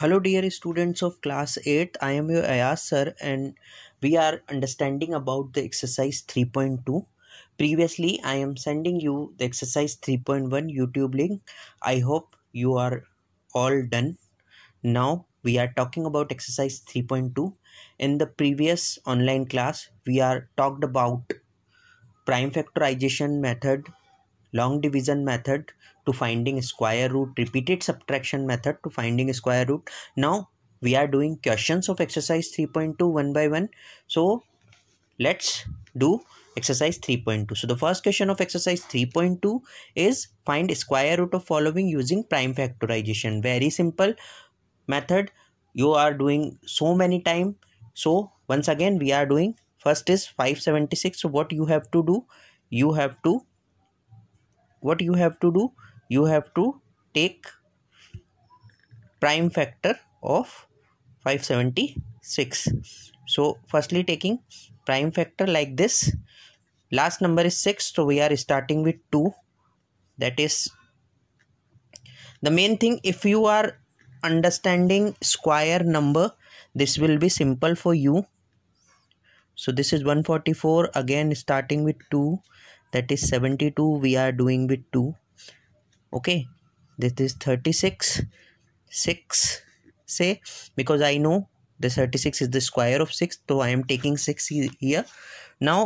Hello dear students of class 8 I am your Ayaz sir and we are understanding about the exercise 3.2 previously I am sending you the exercise 3.1 YouTube link I hope you are all done now we are talking about exercise 3.2 in the previous online class we are talked about prime factorization method long division method to finding square root repeated subtraction method to finding square root now we are doing questions of exercise 3.2 one by one so let's do exercise 3.2 so the first question of exercise 3.2 is find square root of following using prime factorization very simple method you are doing so many time so once again we are doing first is 576 so what you have to do you have to what you have to do you have to take prime factor of 576 so firstly taking prime factor like this last number is 6 so we are starting with 2 that is the main thing if you are understanding square number this will be simple for you so this is 144 again starting with 2 that is 72 we are doing with 2 okay this is 36 6 say because i know the 36 is the square of 6 so i am taking 6 here now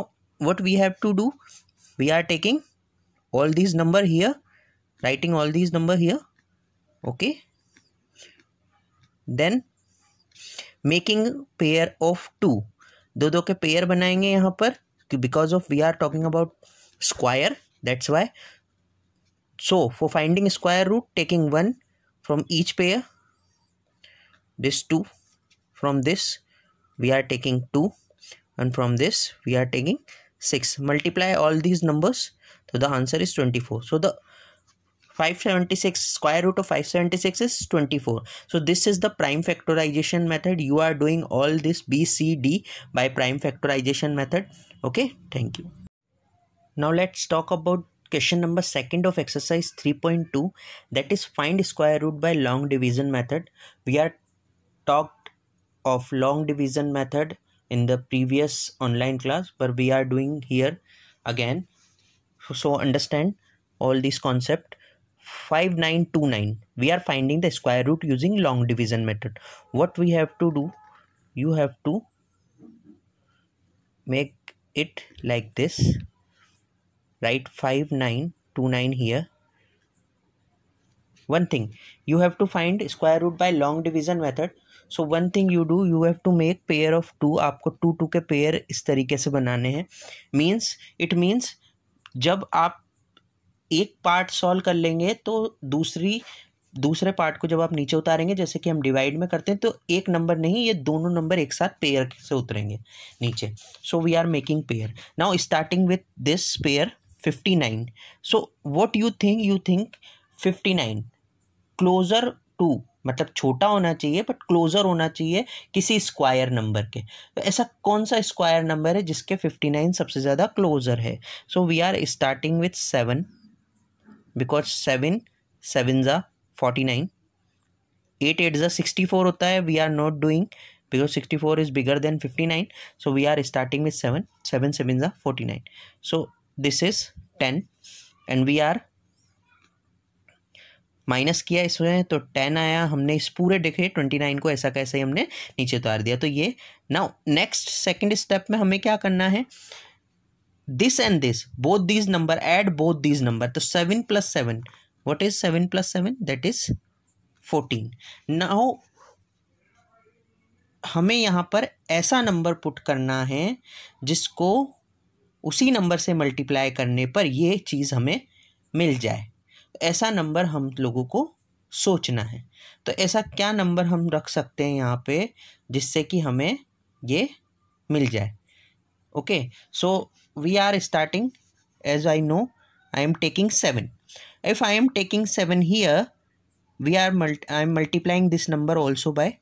what we have to do we are taking all these number here writing all these number here okay then making pair of two do do ke pair बनाएंगे यहाँ par because of we are talking about square, that's why. So for finding square root taking 1 from each pair this 2 from this we are taking 2 and from this we are taking 6 multiply all these numbers so the answer is 24 so the 576 square root of 576 is 24 so this is the prime factorization method you are doing all this b c d by prime factorization method okay thank you now let's talk about question number second of exercise 3.2 that is find square root by long division method we are talked of long division method in the previous online class but we are doing here again so understand all these concept 5929 we are finding the square root using long division method what we have to do you have to make it like this write 5929 here one thing you have to find square root by long division method so one thing you do you have to make pair of two आपको two two के pair इस तरीके से बनाने हैं means it means जब आप एक पार्ट सॉल्व कर लेंगे तो दूसरी दूसरे पार्ट को जब आप नीचे उतारेंगे जैसे कि हम डिवाइड में करते हैं तो एक नंबर नहीं ये दोनों नंबर एक साथ पेयर से उतरेंगे नीचे so we are making pair now starting with this pair fifty nine so what you think you think fifty nine closer to मतलब छोटा होना चाहिए बट क्लोज़र होना चाहिए किसी स्क्वायर नंबर के तो ऐसा कौन सा स्क्वायर नंबर है जिसके फिफ्टी नाइन सबसे ज़्यादा क्लोज़र है so we are starting with seven because seven seven ज़ा फोर्टी नाइन एट एट ज़ा सिक्सटी फोर होता है we are not doing because sixty four is bigger than fifty nine so we are starting with seven seven seven ज़ा forty nine so this is ten and we are minus किया इसमें तो ten आया हमने इस पूरे देखिए twenty nine को ऐसा कैसे हमने नीचे उतार दिया तो ये नाउ नेक्स्ट सेकंड स्टेप में हमें क्या करना है this and this both these number add both these number तो seven plus seven what is seven plus seven that is fourteen now हमें यहाँ पर ऐसा नंबर पुट करना है जिसको उसी नंबर से मल्टीप्लाई करने पर ये चीज़ हमें मिल जाए ऐसा नंबर हम लोगों को सोचना है तो ऐसा क्या नंबर हम रख सकते हैं यहाँ पे जिससे कि हमें ये मिल जाए okay so we are starting as I know I'm taking seven if I'm taking seven here we are mult I'm multiplying this number also by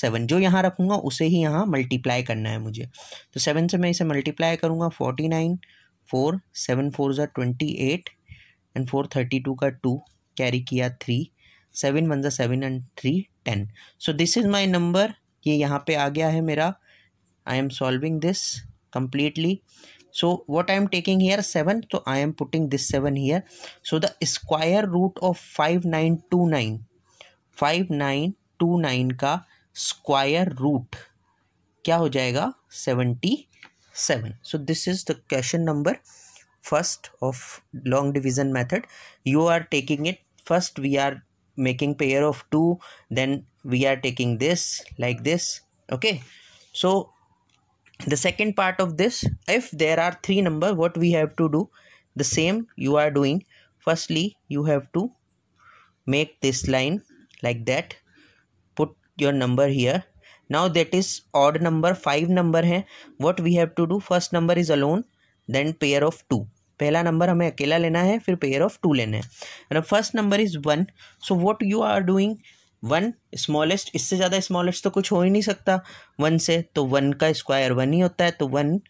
seven जो यहाँ रखूँगा उसे ही यहाँ मल्टीप्लाई करना है मुझे तो सेवन से मैं इसे मल्टीप्लाई करूँगा forty nine four seven four ज़ा twenty eight and four thirty two का टू कैरी किया थ्री सेवन वन ज़ा seven and three ten so this is my number ये यहाँ पे आ गया है मेरा I'm solving this completely so I'm taking here seven तो I'm putting this seven here so the square root of five nine two nine five nine two nine का Square root, क्या हो जाएगा seventy seven so this is the question number first of long division method you are taking first we are making pair of 2 then we are taking this like this okay so the second part of this if there are three number what we have to do the same you are doing firstly you have to make this line like that your number here now that is odd number five number है what we have to do first number is alone then pair of two पहला नंबर हमें अकेला लेना है फिर pair of two लेना है first number is one so what you are doing one smallest इससे ज़्यादा स्मॉलेस्ट तो कुछ हो ही नहीं सकता वन से तो वन का स्क्वायर वन ही होता है तो वन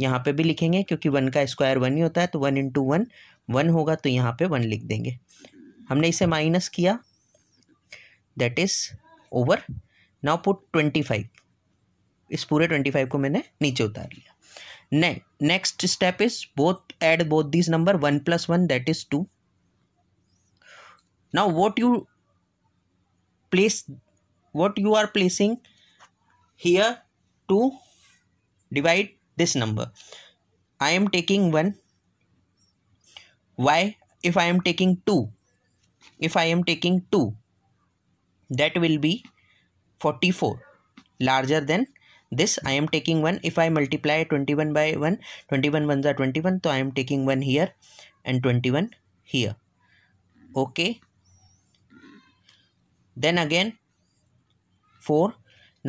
यहाँ पे भी लिखेंगे क्योंकि वन का स्क्वायर वन ही होता है तो वन इंटू वन वन होगा तो यहाँ पे वन लिख देंगे हमने इसे माइनस किया that is over now put twenty five इस पूरे ट्वेंटी फाइव को मैंने नीचे उतार लिया next step is both add both this number one plus one that is two now what you place what you are placing here to divide this number I'm taking one why if I'm taking two if I'm taking two that will be 44 larger than this I am taking 1 if I multiply 21 by 1 21 ones are 21 so I am taking 1 here and 21 here okay then again 4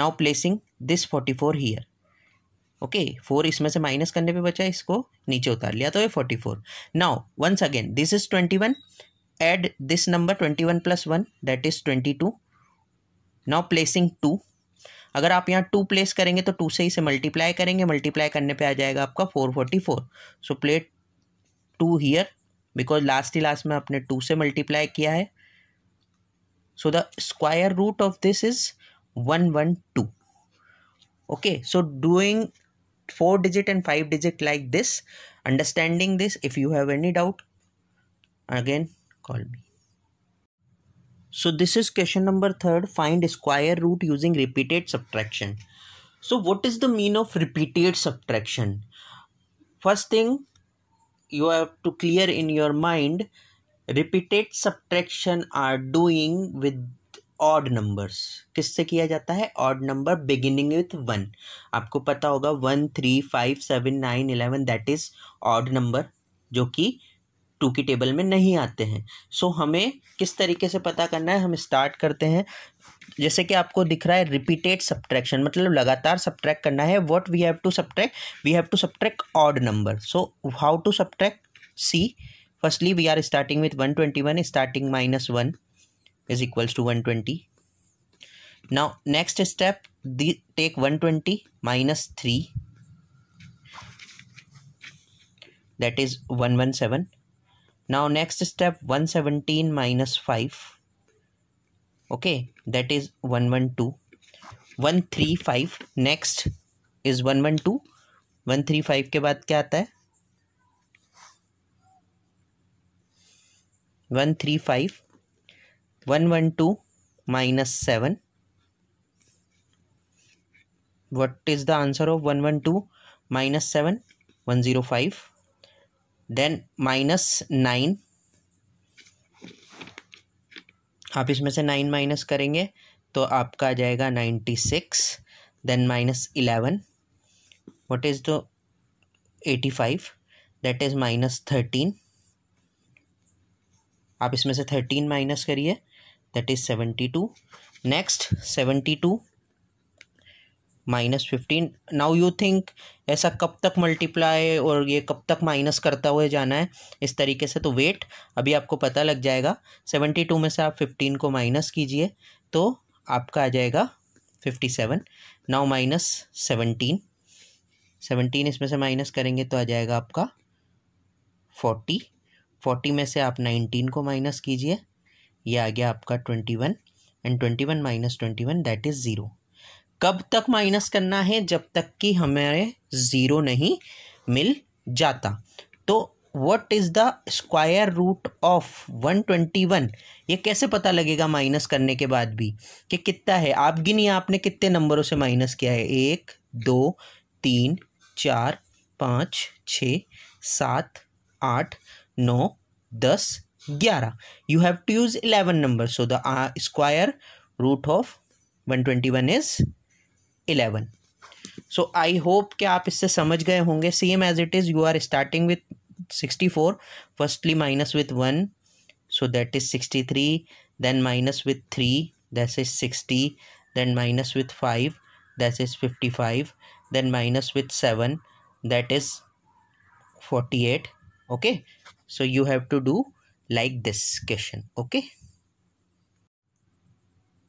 now placing this 44 here Okay, four. is se minus करने पे बचा Isko niche utar liya तो ये forty four now once this this twenty-one. Twenty one add this number twenty now placing two अगर आप यहाँ to place करेंगे तो टू से ही से मल्टीप्लाई करेंगे मल्टीप्लाई करने पे आ जाएगा आपका four forty four so plate two here because last ही लास्ट में आपने टू से मल्टीप्लाई किया है so the square root of this is one one two okay so doing four digit and five digit like this understanding this if you have any doubt again call me so this is question number third find square root using repeated subtraction so what is the mean of repeated subtraction first thing you have to clear in your mind repeated subtraction are doing with odd numbers किससे किया जाता है odd number beginning with one आपको पता होगा one three five seven nine eleven that is odd number जो कि to की टेबल में नहीं आते हैं सो so, हमें किस तरीके से पता करना है हम स्टार्ट करते हैं जैसे कि आपको दिख रहा है रिपीटेड सब्ट्रैक्शन मतलब लगातार सब्ट्रैक करना है what we have to subtract we have to subtract odd number so how to subtract see firstly we are starting with one twenty one starting minus one is equals to one twenty now next step the take one twenty minus three that is one one seven Now next step 117 minus 5. Okay, that is 112. 135 next is 112. 135 के बाद क्या आता है 135 112 minus 7. What is the answer of 112 minus 7? 105. Then minus nine आप इसमें से nine minus करेंगे तो आपका आ जाएगा ninety six then minus eleven what is the eighty five that is minus thirteen आप इसमें से थर्टीन माइनस करिए that is seventy two next seventy two minus fifteen now you think ऐसा कब तक मल्टीप्लाई और ये कब तक माइनस करता हुए जाना है इस तरीके से तो वेट अभी आपको पता लग जाएगा सेवेंटी टू में से आप फिफ्टीन को माइनस कीजिए तो आपका आ जाएगा fifty seven now minus seventeen seventeen इसमें से माइनस करेंगे तो आ जाएगा आपका फोर्टी फोर्टी में से आप नाइनटीन को माइनस कीजिए ये आ गया आपका twenty one and twenty one minus twenty one that is zero कब तक माइनस करना है जब तक कि हमें ज़ीरो नहीं मिल जाता तो what is the square root of one twenty one ये कैसे पता लगेगा माइनस करने के बाद भी कि कितना है आप गिनिए आपने कितने नंबरों से माइनस किया है एक दो तीन चार पाँच छ सात आठ नौ दस ग्यारह you have to use eleven number so the square root of one twenty one is eleven so I hope कि आप इससे समझ गए होंगे same as it is you are starting with sixty four firstly minus with one so that is sixty three then minus with three that is sixty then minus with five that is fifty five then minus with seven that is forty eight okay so you have to do like this question okay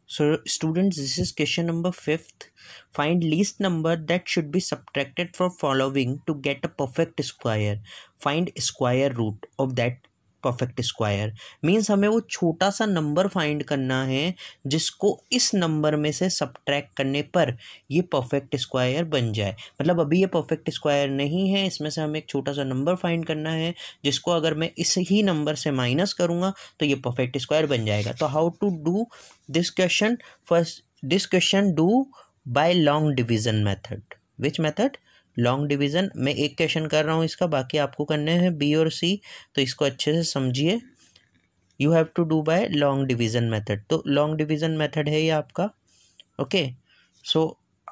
So students, this is question number 5th. Find least number that should be subtracted from following to get a perfect square. Find square root of that perfect square means हमें वो छोटा सा number find करना है जिसको इस number में से सब्ट्रैक करने पर ये परफेक्ट स्क्वायर बन जाए मतलब अभी ये परफेक्ट स्क्वायर नहीं है इसमें से हमें एक छोटा सा नंबर फाइंड करना है जिसको अगर मैं इस ही नंबर से माइनस करूँगा तो ये परफेक्ट स्क्वायर बन जाएगा तो how to do this question first this question do by long division method which method long division मैं एक क्वेश्चन कर रहा हूँ इसका बाकी आपको करने हैं बी और सी तो इसको अच्छे से समझिए you have to do by long division method तो लॉन्ग डिवीज़न मेथड है ये आपका okay so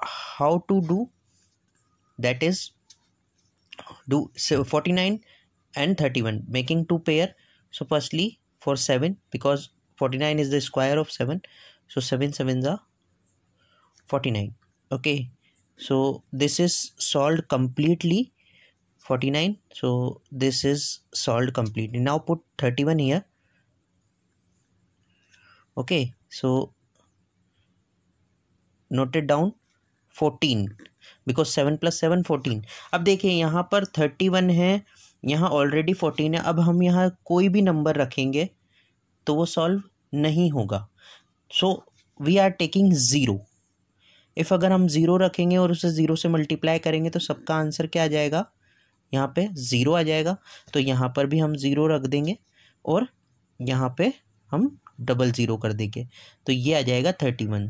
how to do that is do forty nine and thirty one making two pair so firstly for seven because forty nine is the square of seven so seven seven ज़ा forty nine okay so this is solved completely 49 so this is solved completely now put 31 here okay so note it down 14 because seven plus seven fourteen अब देखिए यहाँ पर thirty one है यहाँ already fourteen है अब हम यहाँ कोई भी नंबर रखेंगे तो वो सॉल्व नहीं होगा so we are taking zero if अगर हम ज़ीरो रखेंगे और उसे ज़ीरो से मल्टीप्लाई करेंगे तो सबका आंसर क्या आ जाएगा यहाँ पे ज़ीरो आ जाएगा तो यहाँ पर भी हम ज़ीरो रख देंगे और यहाँ पे हम डबल ज़ीरो कर देंगे तो ये आ जाएगा थर्टी वन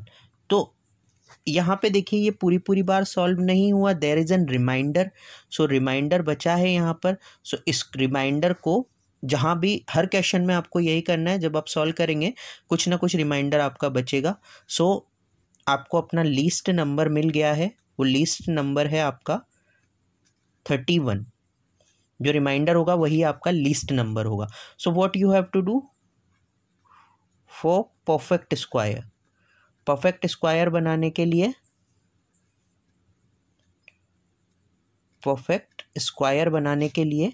तो यहाँ पे देखिए ये पूरी पूरी बार सॉल्व नहीं हुआ there is an remainder so remainder बचा है यहाँ पर सो so, इस रिमाइंडर को जहाँ भी हर क्वेश्चन में आपको यही करना है जब आप सॉल्व करेंगे कुछ ना कुछ रिमाइंडर आपका बचेगा सो so, आपको अपना लिस्ट नंबर मिल गया है वो लिस्ट नंबर है आपका थर्टी वन जो रिमाइंडर होगा वही आपका लिस्ट नंबर होगा so what you have to do for perfect square perfect square बनाने के लिए परफेक्ट स्क्वायर बनाने के लिए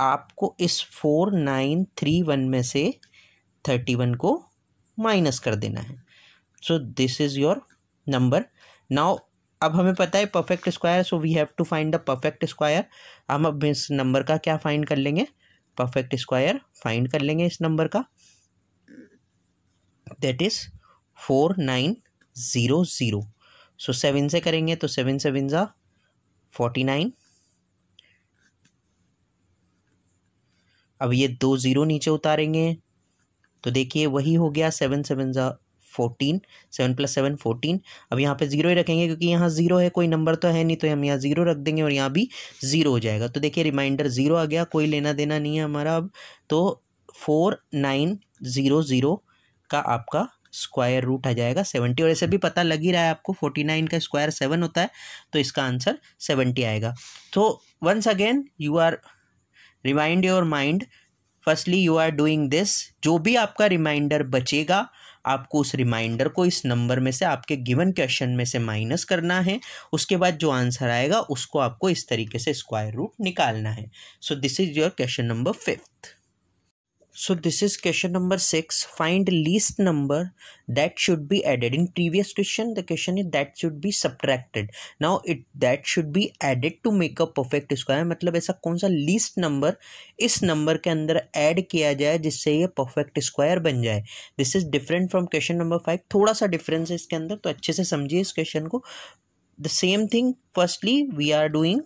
आपको इस फोर नाइन थ्री वन में से थर्टी वन को माइनस कर देना है so this is your number now अब हमें पता है perfect square so we have to find the perfect square हम अब इस नंबर का क्या फाइंड कर लेंगे परफेक्ट स्क्वायर फाइंड कर लेंगे इस नंबर का that is four nine zero zero so seven से करेंगे तो सेवन सेवन ज़ा फोर्टी नाइन अब ये दो ज़ीरो नीचे उतारेंगे तो देखिए वही हो गया सेवन सेवन ज़ा fourteen seven plus seven fourteen अब यहाँ पे ज़ीरो ही रखेंगे क्योंकि यहाँ ज़ीरो है कोई नंबर तो है नहीं तो हम यहाँ ज़ीरो रख देंगे और यहाँ भी ज़ीरो हो जाएगा तो देखिए रिमाइंडर ज़ीरो आ गया कोई लेना देना नहीं है हमारा अब तो फोर नाइन ज़ीरो ज़ीरो का आपका स्क्वायर रूट आ जाएगा सेवेंटी और ऐसे भी पता लग ही रहा है आपको फोर्टी नाइन का स्क्वायर सेवन होता है तो इसका आंसर सेवेंटी आएगा तो once again you are remind your mind firstly you are doing this जो भी आपका रिमाइंडर बचेगा आपको उस रिमाइंडर को इस नंबर में से आपके गिवन क्वेश्चन में से माइनस करना है उसके बाद जो आंसर आएगा उसको आपको इस तरीके से स्क्वायर रूट निकालना है so this is your question number fifth so this is question number 6 find least number that should be added in previous question the question is that should be subtracted now it that should be added to make a perfect square मतलब ऐसा कौन सा least number इस number के अंदर add किया जाए जिससे ये perfect square बन जाए this is different from question number 5 थोड़ा सा difference है इसके अंदर तो अच्छे से समझिए इस question को the same thing firstly we are doing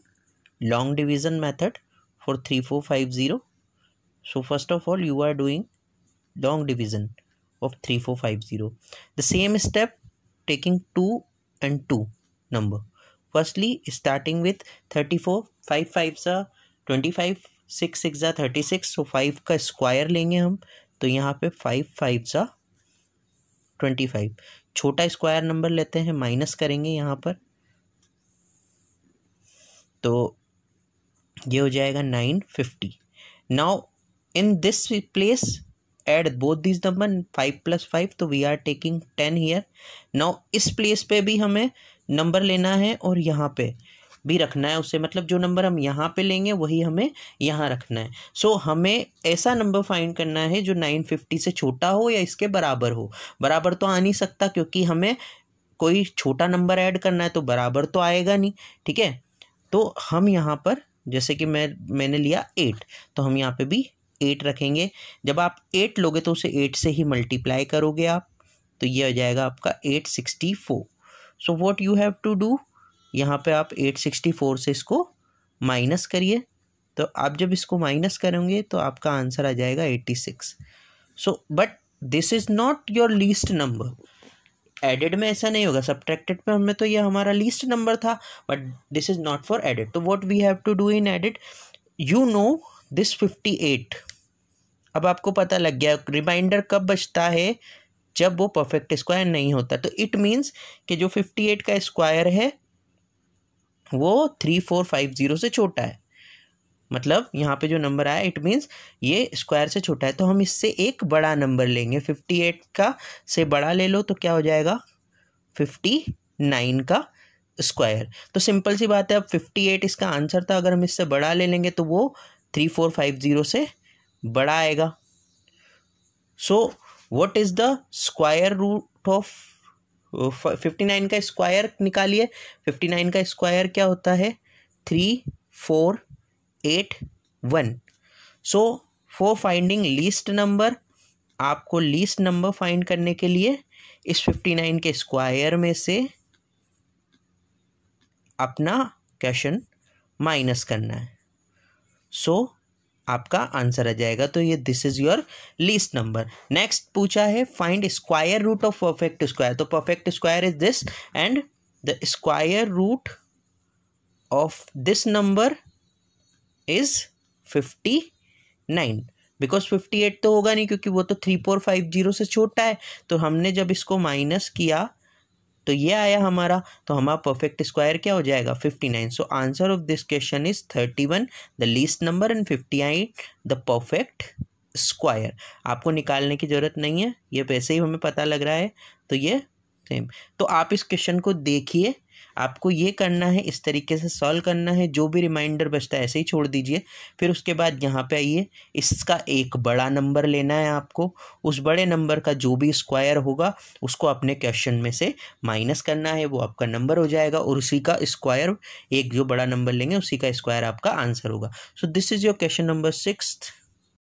long division method for 3450 so first of all you are doing long division of 3450 the same step taking 2 and 2 number firstly starting with 34 55 5s 25 six six 36 so 5 ka square lenge hum to yahan pe 5 5 five five ज़ा twenty five छोटा square number लेते हैं minus करेंगे यहाँ पर तो ये हो जाएगा nine fifty now in this place add both this number five plus five तो we are taking ten here now इस प्लेस पे भी हमें नंबर लेना है और यहाँ पे भी रखना है उसे मतलब जो नंबर हम यहाँ पे लेंगे वही हमें यहाँ रखना है सो so, हमें ऐसा नंबर फाइंड करना है जो नाइन फिफ्टी से छोटा हो या इसके बराबर हो बराबर तो आ नहीं सकता क्योंकि हमें कोई छोटा नंबर ऐड करना है तो बराबर तो आएगा नहीं ठीक है तो हम यहाँ पर जैसे कि मैं मैंने लिया एट तो हम यहाँ पे भी एट रखेंगे जब आप एट लोगे तो उसे एट से ही मल्टीप्लाई करोगे आप तो ये हो जाएगा आपका eight sixty four so what you have to do यहाँ पे आप एट सिक्सटी फोर से इसको माइनस करिए तो आप जब इसको माइनस करेंगे तो आपका आंसर आ जाएगा eighty six so but this is not your least number added में ऐसा नहीं होगा सब्ट्रैक्टेड पे हमें तो ये हमारा लीस्ट नंबर था but this is not for added तो what we have to do in added you know this fifty eight अब आपको पता लग गया रिमाइंडर कब बचता है जब वो परफेक्ट स्क्वायर नहीं होता तो इट मीन्स कि जो फिफ्टी एट का स्क्वायर है वो थ्री फोर फाइव ज़ीरो से छोटा है मतलब यहाँ पे जो नंबर आया इट मीन्स ये स्क्वायर से छोटा है तो हम इससे एक बड़ा नंबर लेंगे फिफ्टी एट का से बड़ा ले लो तो क्या हो जाएगा फिफ्टी नाइन का स्क्वायर तो सिंपल सी बात है अब फिफ्टी एट इसका आंसर था अगर हम इससे बड़ा ले लेंगे तो वो थ्री फोर फाइव ज़ीरो से बड़ा आएगा so what is the square root of fifty nine का स्क्वायर निकालिए फिफ्टी नाइन का स्क्वायर क्या होता है three four eight one so for finding least number आपको लीस्ट नंबर फाइंड करने के लिए इस फिफ्टी नाइन के स्क्वायर में से अपना क्वेश्चन माइनस करना है सो आपका आंसर आ जाएगा तो ये this is your least number next पूछा है find square root of perfect square तो perfect square is this and the square root of this number is fifty nine because fifty eight तो होगा नहीं क्योंकि वो तो थ्री फोर फाइव जीरो से छोटा है तो हमने जब इसको माइनस किया तो ये आया हमारा तो हमारा परफेक्ट स्क्वायर क्या हो जाएगा fifty nine so answer of this question is thirty one the least number and fifty nine the perfect square आपको निकालने की ज़रूरत नहीं है ये वैसे ही हमें पता लग रहा है तो ये सेम तो आप इस क्वेश्चन को देखिए आपको ये करना है इस तरीके से सॉल्व करना है जो भी रिमाइंडर बचता है ऐसे ही छोड़ दीजिए फिर उसके बाद यहाँ पे आइए इसका एक बड़ा नंबर लेना है आपको उस बड़े नंबर का जो भी स्क्वायर होगा उसको अपने क्वेश्चन में से माइनस करना है वो आपका नंबर हो जाएगा और उसी का स्क्वायर एक जो बड़ा नंबर लेंगे उसी का स्क्वायर आपका आंसर होगा so this is your question number six